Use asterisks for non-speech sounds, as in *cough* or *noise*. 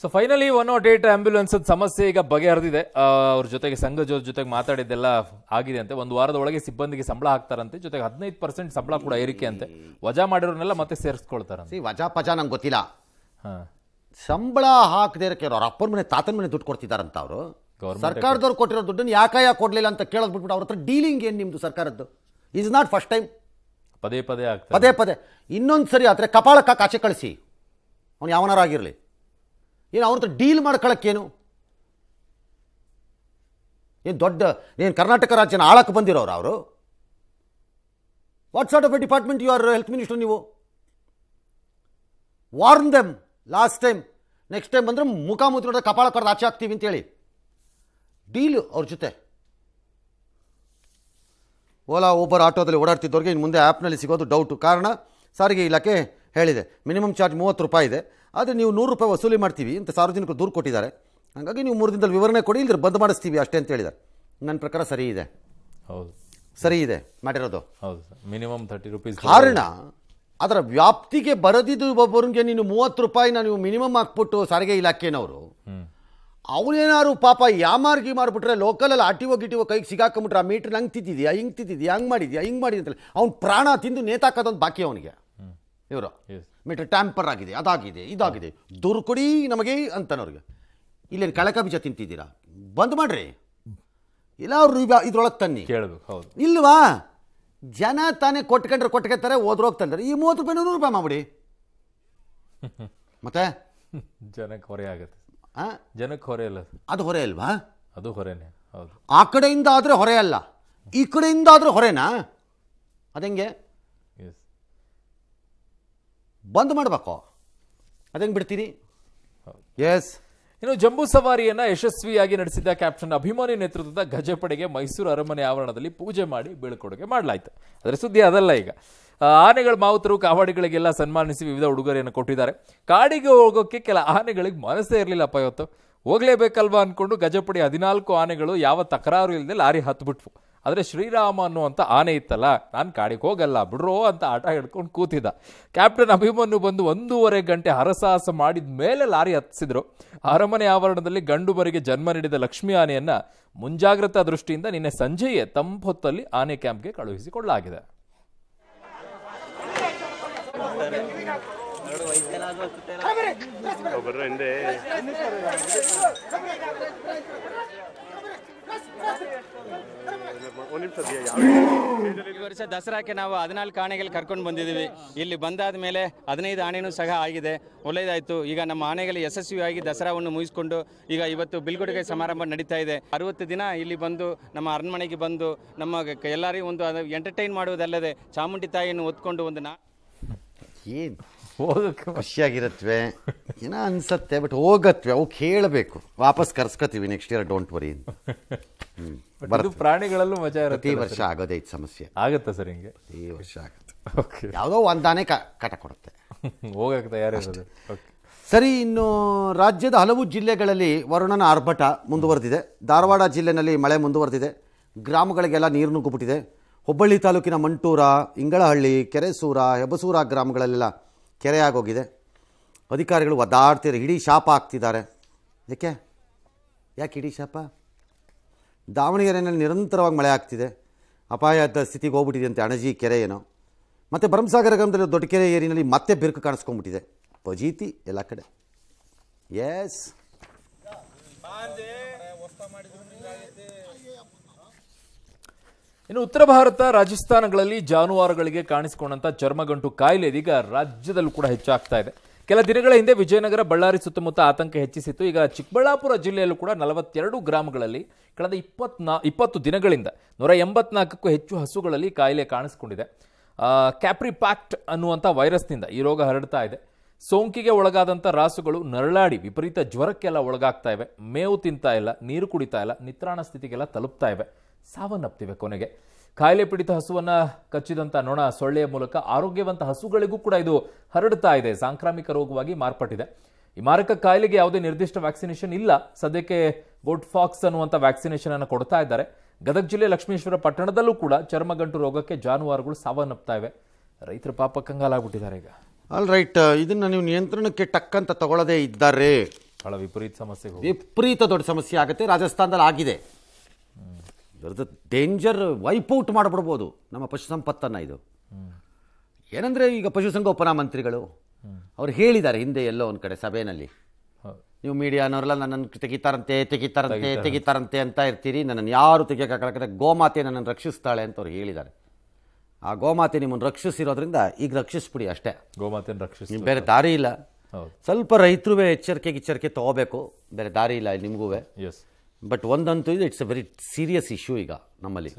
so finally one not eight ambulance ಸಮಸ್ಯೆ ಈಗ ಬಗೆಹರಿದಿದೆ ಅವ್ರ ಜೊತೆಗೆ ಸಂಘ ಜೊತೆಗೆ ಮಾತಾಡಿದ್ದೆಲ್ಲ ಆಗಿದೆ ಅಂತೆ ಒಂದು ವಾರದ ಒಳಗೆ ಸಿಬ್ಬಂದಿಗೆ ಸಂಬಳ ಹಾಕ್ತಾರಂತೆ ಜೊತೆಗೆ ಹದಿನೈದು ಪರ್ಸೆಂಟ್ ಸಂಬಳ ಕೂಡ ಏರಿಕೆ ಅಂತೆ ವಜಾ ಮಾಡಿರೋನೆಲ್ಲ ಮತ್ತೆ ಸೇರಿಸ್ಕೊಳ್ತಾರಂತೆ ವಜಾ ಪಜಾ ನಂಗೆ ಗೊತ್ತಿಲ್ಲ ಸಂಬಳ ಹಾಕದೇ ಅವ್ರ ಅಪ್ಪನ ಮನೆ ತಾತನ ಮನೆ ದುಡ್ಡು ಕೊಡ್ತಿದಾರಂತ ಅವರು ಸರ್ಕಾರದವ್ರು ಕೊಟ್ಟಿರೋ ದುಡ್ಡನ್ನು ಯಾಕೆ ಯಾಕೆ ಕೊಡಲಿಲ್ಲ ಅಂತ ಕೇಳೋದು ಬಿಟ್ಬಿಟ್ಟು ಅವ್ರ ಹತ್ರ ಡೀಲಿಂಗ್ ಏನು ನಿಮ್ಮದು ಸರ್ಕಾರದ್ದು ಇಸ್ ನಾಟ್ ಫಸ್ಟ್ ಟೈಮ್ ಪದೇ ಪದೇ ಪದೇ ಪದೇ ಇನ್ನೊಂದು ಸರಿ ಆದರೆ ಕಪಾಳಕ್ಕೆ ಕಾಚೆ ಕಳಿಸಿ ಅವನು ಯಾವನಾರಾಗಿರಲಿ ಏನು ಅವ್ರ ಹತ್ರ ಡೀಲ್ ಮಾಡ್ಕೊಳಕ್ಕೇನು ಏನು ದೊಡ್ಡ ಏನು ಕರ್ನಾಟಕ ರಾಜ್ಯನ ಆಳಕ್ಕೆ ಬಂದಿರೋರು ಅವರು ವಾಟ್ಸ್ ಆಟ್ of department you are health minister ನೀವು warn them last time next time ಬಂದರೆ ಮುಖಾಮುಖಿ ನೋಡಿದ್ರೆ ಕಪಾಳ ಕಡ್ದು ಆಚೆ ಹಾಕ್ತೀವಿ ಅಂತೇಳಿ ಡೀಲು ಅವ್ರ ಜೊತೆ ಓಲಾ ಊಬರ್ ಆಟೋದಲ್ಲಿ ಓಡಾಡ್ತಿದ್ದವ್ರಿಗೆ ಇನ್ನು ಮುಂದೆ ಆ್ಯಪ್ನಲ್ಲಿ ಸಿಗೋದು ಡೌಟು ಕಾರಣ ಸಾರಿಗೆ ಇಲಾಖೆ ಹೇಳಿದೆ ಮಿನಿಮಮ್ ಚಾರ್ಜ್ ಮೂವತ್ತು ರೂಪಾಯಿ ಇದೆ ಆದರೆ ನೀವು ನೂರು ರೂಪಾಯಿ ವಸೂಲಿ ಮಾಡ್ತೀವಿ ಅಂತ ಸಾರ್ವಜನಿಕರು ದೂರು ಕೊಟ್ಟಿದ್ದಾರೆ ಹಾಗಾಗಿ ನೀವು ಮೂರು ದಿನದಲ್ಲಿ ವಿವರಣೆ ಕೊಡಿ ಇಲ್ಲದ್ರೆ ಬಂದ್ ಮಾಡಿಸ್ತೀವಿ ಅಷ್ಟೇ ಅಂತ ಹೇಳಿದ್ದಾರೆ ನನ್ನ ಪ್ರಕಾರ ಸರಿ ಇದೆ ಹೌದು ಸರಿ ಇದೆ ಮಾಡಿರೋದು ಹೌದು ಮಿನಿಮಮ್ ತರ್ಟಿ ರುಪೀಸ್ ಕಾರಣ ಅದರ ವ್ಯಾಪ್ತಿಗೆ ಬರದಿದ್ದು ಒಬ್ಬರಿಗೆ ನೀನು ಮೂವತ್ತು ರೂಪಾಯಿನ ನೀವು ಮಿನಿಮಮ್ ಹಾಕ್ಬಿಟ್ಟು ಸಾರಿಗೆ ಇಲಾಖೆನವರು ಅವನೇನಾದ್ರು ಪಾಪ ಯಾಮಾರ್ಗಿ ಮಾಡಿಬಿಟ್ರೆ ಲೋಕಲಲ್ಲಿ ಆಟಿವೋ ಗಿಟಿವೋ ಕೈಗೆ ಸಿಗಾಕೊಂಬಿಟ್ರೆ ಆ ಮೀಟ್ರ್ ಹಂಗೆ ತಿದ್ದಿದ್ಯಾ ಹಿಂಗೆ ತಿದ್ದಿದ್ಯಾ ಹಂಗೆ ಮಾಡಿದ್ಯಾ ಹಿಂಗೆ ಮಾಡಿದ್ಯಾ ಅವ್ನು ಪ್ರಾಣ ತಿಂದು ನೇತಾಕೋದೊಂದು ಬಾಕಿ ಅವನಿಗೆ ಇವರು ಮೀಟರ್ ಟ್ಯಾಂಪರ್ ಆಗಿದೆ ಅದಾಗಿದೆ ಇದಾಗಿದೆ ದುಡ್ಡು ಕೊಡಿ ನಮಗೆ ಅಂತನವ್ರಿಗೆ ಇಲ್ಲೇನು ಕಳಕ ಬೀಜ ತಿಂತಿದ್ದೀರಾ ಬಂದ್ ಮಾಡ್ರಿ ಇಲ್ಲ ಅವ್ರು ಇದ್ರೊಳಗೆ ತನ್ನಿ ಕೇಳಬೇಕು ಹೌದು ಇಲ್ವಾ ಜನ ತಾನೇ ಕೊಟ್ಕೊಂಡ್ರೆ ಕೊಟ್ಕೊತಾರೆ ಹೋದ್ರೋಗಿ ತಂದ್ರೆ ಈ ಮೂವತ್ತು ರೂಪಾಯಿ ನೂರು ರೂಪಾಯಿ ಮಾಡಿ ಮತ್ತೆ *laughs* ಜನಕ್ಕೆ ಹೊರೆ ಆಗುತ್ತೆ ಜನಕ್ಕೆ ಹೊರೆ ಇಲ್ಲ ಅದು ಹೊರೆ ಅಲ್ವಾ ಅದು ಹೊರೆನೆ ಹೌದು ಆ ಕಡೆಯಿಂದ ಆದರೆ ಹೊರೆ ಅಲ್ಲ ಈ ಕಡೆಯಿಂದ ಆದರೆ ಹೊರೆನಾ ಅದೆಂಗೆ ಬಂದ್ ಮಾಡಬೇಕು ಅದಂಗೆ ಬಿಡ್ತೀರಿ ಎಸ್ ಇನ್ನು ಜಂಬೂ ಸವಾರಿಯನ್ನ ಯಶಸ್ವಿಯಾಗಿ ನಡೆಸಿದ ಕ್ಯಾಪ್ಟನ್ ಅಭಿಮಾನಿ ನೇತೃತ್ವದ ಗಜಪಡೆಗೆ ಮೈಸೂರು ಅರಮನೆ ಆವರಣದಲ್ಲಿ ಪೂಜೆ ಮಾಡಿ ಬೀಳ್ಕೊಡುಗೆ ಮಾಡಲಾಯಿತು ಅದರ ಸುದ್ದಿ ಅದಲ್ಲ ಈಗ ಆನೆಗಳ ಮಾವುತರು ಕಾವಾಡಿಗಳಿಗೆಲ್ಲ ಸನ್ಮಾನಿಸಿ ವಿವಿಧ ಉಡುಗೊರೆಯನ್ನು ಕೊಟ್ಟಿದ್ದಾರೆ ಕಾಡಿಗೆ ಹೋಗೋಕ್ಕೆ ಕೆಲ ಆನೆಗಳಿಗೆ ಮನಸ್ಸೇ ಇರಲಿಲ್ಲಪ್ಪ ಇವತ್ತು ಹೋಗ್ಲೇಬೇಕಲ್ವಾ ಅಂದ್ಕೊಂಡು ಗಜಪಡೆ ಹದಿನಾಲ್ಕು ಆನೆಗಳು ಯಾವ ತಕರಾರು ಇಲ್ಲದೆ ಲಾರಿ ಹತ್ಬಿಟ್ವು ಆದರೆ ಶ್ರೀರಾಮ ಅನ್ನುವಂಥ ಆನೆ ಇತ್ತಲ್ಲ ನಾನು ಕಾಡಿಗೆ ಹೋಗಲ್ಲ ಬಿಡ್ರೋ ಅಂತ ಆಟ ಹಿಡ್ಕೊಂಡು ಕೂತಿದ್ದ ಕ್ಯಾಪ್ಟನ್ ಅಭಿಮನ್ಯು ಬಂದು ಒಂದೂವರೆ ಗಂಟೆ ಹರಸಾಹಸ ಮಾಡಿದ ಮೇಲೆ ಲಾರಿ ಹತ್ತಿಸಿದ್ರು ಅರಮನೆ ಆವರಣದಲ್ಲಿ ಗಂಡು ಮರಿಗೆ ಜನ್ಮ ನೀಡಿದ ಲಕ್ಷ್ಮೀ ಆನೆಯನ್ನು ಮುಂಜಾಗ್ರತಾ ದೃಷ್ಟಿಯಿಂದ ನಿನ್ನೆ ಸಂಜೆಯೇ ತಂಪೊತ್ತಲ್ಲಿ ಆನೆ ಕ್ಯಾಂಪ್ಗೆ ಕಳುಹಿಸಿಕೊಳ್ಳಲಾಗಿದೆ ಈ ವರ್ಷ ದಸರಾಕ್ಕೆ ನಾವು ಹದಿನಾಲ್ಕು ಆನೆಗಳು ಕರ್ಕೊಂಡು ಬಂದಿದ್ದೀವಿ ಇಲ್ಲಿ ಬಂದಾದ ಮೇಲೆ ಹದಿನೈದು ಆನೆನೂ ಸಹ ಆಗಿದೆ ಒಳ್ಳೆಯದಾಯಿತು ಈಗ ನಮ್ಮ ಆನೆಗಳು ಯಶಸ್ವಿಯಾಗಿ ದಸರಾವನ್ನು ಮುಗಿಸ್ಕೊಂಡು ಈಗ ಇವತ್ತು ಬಿಲ್ಗುಡುಗೆ ಸಮಾರಂಭ ನಡೀತಾ ಇದೆ ಅರವತ್ತು ದಿನ ಇಲ್ಲಿ ಬಂದು ನಮ್ಮ ಅರಮನೆಗೆ ಬಂದು ನಮ್ಮ ಎಲ್ಲರಿಗೂ ಒಂದು ಎಂಟರ್ಟೈನ್ ಮಾಡುವುದಲ್ಲದೆ ಚಾಮುಂಡಿ ತಾಯಿಯನ್ನು ಒತ್ಕೊಂಡು ಒಂದು ನಾ ಏನು ಹೋಗಕ್ಕೆ ಖುಷಿಯಾಗಿರತ್ವೆ ಏನೋ ಅನ್ಸತ್ತೆ ಬಟ್ ಹೋಗತ್ವೆ ಅವು ಕೇಳಬೇಕು ವಾಪಸ್ ಕರ್ಸ್ಕೊತೀವಿ ನೆಕ್ಸ್ಟ್ ಇಯರ್ ಡೋಂಟ್ ವರಿ ಪ್ರಾಣಿಗಳಲ್ಲೂ ಮಜಾ ಇರುತ್ತೆ ಪ್ರತಿ ವರ್ಷ ಆಗೋದೇ ಇದು ಸಮಸ್ಯೆ ಆಗುತ್ತೆ ಸರ್ ಹಿಂಗೆ ಪ್ರತಿ ವರ್ಷ ಆಗುತ್ತೆ ಓಕೆ ಯಾವುದೋ ಒಂದಾನೆ ಕಟ ಕೊಡುತ್ತೆ *laughs* ಹೋಗಕ್ಕೆ ತಯಾರಿರೋದು ಸರಿ ಇನ್ನು ರಾಜ್ಯದ ಹಲವು ಜಿಲ್ಲೆಗಳಲ್ಲಿ ವರುಣನ ಆರ್ಭಟ ಮುಂದುವರೆದಿದೆ ಧಾರವಾಡ ಜಿಲ್ಲೆನಲ್ಲಿ ಮಳೆ ಮುಂದುವರೆದಿದೆ ಗ್ರಾಮಗಳಿಗೆಲ್ಲ ನೀರು ನುಗ್ಗುಬಿಟ್ಟಿದೆ ಹುಬ್ಬಳ್ಳಿ ತಾಲೂಕಿನ ಮಂಟೂರ ಇಂಗಳಹಳ್ಳಿ ಕೆರೆಸೂರ ಹೆಬಸೂರ ಗ್ರಾಮಗಳಲ್ಲೆಲ್ಲ ಕೆರೆಯಾಗೋಗಿದೆ ಅಧಿಕಾರಿಗಳು ಒದ್ದಾಡ್ತಿದ್ದಾರೆ ಇಡೀ ಶಾಪ ಆಗ್ತಿದ್ದಾರೆ ಯಾಕೆ ಯಾಕೆ ಇಡೀ ಶಾಪ ದಾವಣಗೆರೆಯಲ್ಲಿ ನಿರಂತರವಾಗಿ ಮಳೆ ಆಗ್ತಿದೆ ಅಪಾಯದ ಸ್ಥಿತಿಗೆ ಹೋಗ್ಬಿಟ್ಟಿದೆ ಅಂತ ಅಣಜಿ ಕೆರೆ ಏನೋ ಮತ್ತು ಭರಮಸಾಗರ ಗ್ರಾಮದಲ್ಲಿ ದೊಡ್ಡ ಕೆರೆ ಏರಿಯಲ್ಲಿ ಮತ್ತೆ ಬಿರುಕು ಕಾಣಿಸ್ಕೊಂಬಿಟ್ಟಿದೆ ಪಜೀತಿ ಎಲ್ಲ ಕಡೆ ಎಸ್ ಇನ್ನು ಉತ್ತರ ಭಾರತ ರಾಜಸ್ಥಾನಗಳಲ್ಲಿ ಜಾನುವಾರುಗಳಿಗೆ ಕಾಣಿಸಿಕೊಂಡಂಥ ಚರ್ಮಗಂಟು ಕಾಯಿಲೆ ಇದೀಗ ರಾಜ್ಯದಲ್ಲೂ ಕೂಡ ಹೆಚ್ಚಾಗ್ತಾ ಇದೆ ಕೆಲ ದಿನಗಳ ಹಿಂದೆ ವಿಜಯನಗರ ಬಳ್ಳಾರಿ ಸುತ್ತಮುತ್ತ ಆತಂಕ ಹೆಚ್ಚಿಸಿತ್ತು ಈಗ ಚಿಕ್ಕಬಳ್ಳಾಪುರ ಜಿಲ್ಲೆಯಲ್ಲೂ ಕೂಡ ನಲವತ್ತೆರಡು ಗ್ರಾಮಗಳಲ್ಲಿ ಕಳೆದ ಇಪ್ಪತ್ನಾ ಇಪ್ಪತ್ತು ದಿನಗಳಿಂದ ನೂರ ಎಂಬತ್ನಾಲ್ಕಕ್ಕೂ ಹೆಚ್ಚು ಹಸುಗಳಲ್ಲಿ ಕಾಯಿಲೆ ಕಾಣಿಸಿಕೊಂಡಿದೆ ಕ್ಯಾಪ್ರಿಪ್ಯಾಕ್ಟ್ ಅನ್ನುವಂಥ ವೈರಸ್ನಿಂದ ಈ ರೋಗ ಹರಡ್ತಾ ಇದೆ ಸೋಂಕಿಗೆ ಒಳಗಾದಂಥ ರಾಸುಗಳು ನರಳಾಡಿ ವಿಪರೀತ ಜ್ವರಕ್ಕೆಲ್ಲ ಒಳಗಾಗ್ತಾ ಇವೆ ಮೇವು ತಿಂತಾ ಇಲ್ಲ ನೀರು ಕುಡಿತಾ ಇಲ್ಲ ನಿತ್ರಾಣ ಸ್ಥಿತಿಗೆಲ್ಲ ತಲುಪ್ತಾ ಇವೆ ಸಾವನ್ನಪ್ತಿವೆ ಕೊನೆಗೆ ಕಾಯಿಲೆ ಪೀಡಿತ ಹಸುವನ್ನು ಕಚ್ಚಿದಂಥ ನೊಣ ಸೊಳ್ಳೆಯ ಮೂಲಕ ಆರೋಗ್ಯವಂತ ಹಸುಗಳಿಗೂ ಕೂಡ ಇದು ಹರಡ್ತಾ ಇದೆ ಸಾಂಕ್ರಾಮಿಕ ರೋಗವಾಗಿ ಮಾರ್ಪಟ್ಟಿದೆ ಈ ಮಾರಕ ಕಾಯಿಲೆಗೆ ಯಾವುದೇ ನಿರ್ದಿಷ್ಟ ವ್ಯಾಕ್ಸಿನೇಷನ್ ಇಲ್ಲ ಸದ್ಯಕ್ಕೆ ಗೋಟ್ ಫಾಕ್ಸ್ ಅನ್ನುವಂಥ ವ್ಯಾಕ್ಸಿನೇಷನ್ ಅನ್ನು ಕೊಡ್ತಾ ಇದ್ದಾರೆ ಗದಗ ಜಿಲ್ಲೆ ಲಕ್ಷ್ಮೇಶ್ವರ ಪಟ್ಟಣದಲ್ಲೂ ಕೂಡ ಚರ್ಮಗಂಟು ರೋಗಕ್ಕೆ ಜಾನುವಾರುಗಳು ಸಾವನ್ನಪ್ತಾ ಇವೆ ರೈತರು ಪಾಪ ಕಂಗಾಲಾಗ್ಬಿಟ್ಟಿದ್ದಾರೆ ಈಗ ಆಲ್ ರೈಟ್ ಇದನ್ನ ನೀವು ನಿಯಂತ್ರಣಕ್ಕೆ ಟಕ್ಕಂತ ತಗೊಳ್ಳದೇ ಇದ್ದಾರೆ ಬಹಳ ವಿಪರೀತ ಸಮಸ್ಯೆ ವಿಪರೀತ ದೊಡ್ಡ ಸಮಸ್ಯೆ ಆಗುತ್ತೆ ರಾಜಸ್ಥಾನದಲ್ಲಿ ಆಗಿದೆ ಡೇಂಜರ್ ವೈಪೌಟ್ ಮಾಡಿಬಿಡ್ಬೋದು ನಮ್ಮ ಪಶು ಸಂಪತ್ತನ್ನು ಇದು ಏನಂದರೆ ಈಗ ಪಶುಸಂಗೋಪನಾ ಮಂತ್ರಿಗಳು ಅವ್ರು ಹೇಳಿದ್ದಾರೆ ಹಿಂದೆ ಎಲ್ಲೋ ಒಂದು ಕಡೆ ಸಭೆಯಲ್ಲಿ ನೀವು ಮೀಡಿಯಾನವರೆಲ್ಲ ನನ್ನನ್ನು ತೆಗಿತಾರಂತೆ ತೆಗಿತಾರಂತೆ ತೆಗಿತಾರಂತೆ ಅಂತ ಇರ್ತೀರಿ ನನ್ನನ್ನು ಯಾರು ತೆಗಿಯೋಕ್ಕಾಗಲ್ಲ ಗೋಮಾತೆ ನನ್ನನ್ನು ರಕ್ಷಿಸ್ತಾಳೆ ಅಂತ ಅವ್ರು ಹೇಳಿದ್ದಾರೆ ಆ ಗೋಮಾತೆ ನಿಮ್ಮನ್ನು ರಕ್ಷಿಸಿರೋದ್ರಿಂದ ಈಗ ರಕ್ಷಿಸ್ಬಿಡಿ ಅಷ್ಟೇ ಗೋಮಾತೆ ರಕ್ಷಿಸಿ ಬೇರೆ ದಾರಿ ಇಲ್ಲ ಸ್ವಲ್ಪ ರೈತರು ಎಚ್ಚರಿಕೆ ಗಿಚ್ಚರಿಕೆ ತೊಗೋಬೇಕು ಬೇರೆ ದಾರಿ ಇಲ್ಲ ನಿಮಗೂ ಬಟ್ ಒಂದಂತೂ ಇದು it's a very serious issue ಈಗ ನಮ್ಮಲ್ಲಿ